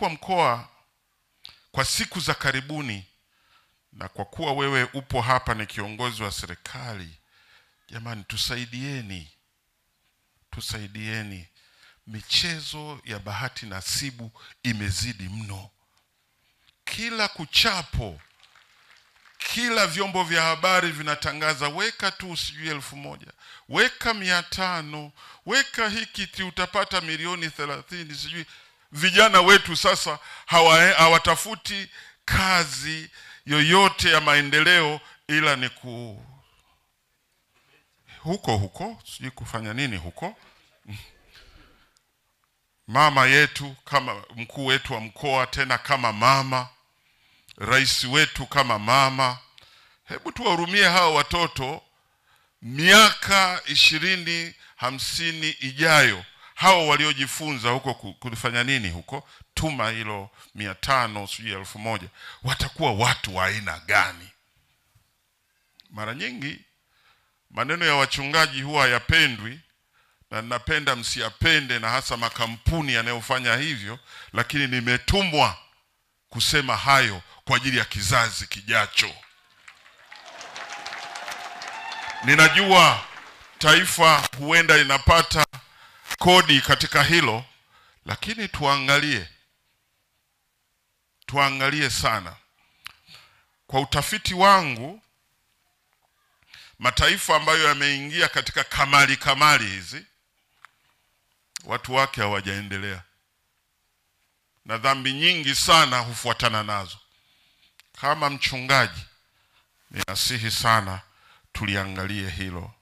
mkuu wa mkoa, kwa siku za karibuni, na kwa kuwa wewe upo hapa ni kiongozi wa serikali, jamani, tusaidieni, tusaidieni. Michezo ya bahati nasibu imezidi mno, kila kuchapo kila vyombo vya habari vinatangaza, weka tu sijui elfu moja weka mia tano weka hiki ti utapata milioni thelathini sijui vijana wetu sasa hawa, hawatafuti kazi yoyote ya maendeleo, ila ni ku huko huko, sijui kufanya nini huko. Mama yetu kama mkuu wetu wa mkoa, tena kama mama, rais wetu kama mama, hebu tuwahurumie hawa watoto. Miaka ishirini hamsini ijayo hao waliojifunza huko kufanya nini huko tuma hilo mia tano sijui elfu moja watakuwa watu wa aina gani? Mara nyingi maneno ya wachungaji huwa yapendwi na ninapenda msiyapende, na hasa makampuni yanayofanya hivyo, lakini nimetumwa kusema hayo kwa ajili ya kizazi kijacho. Ninajua taifa huenda linapata kodi katika hilo, lakini tuangalie tuangalie sana. Kwa utafiti wangu, mataifa ambayo yameingia katika kamali kamali hizi, watu wake hawajaendelea, na dhambi nyingi sana hufuatana nazo. Kama mchungaji, ninasihi sana tuliangalie hilo.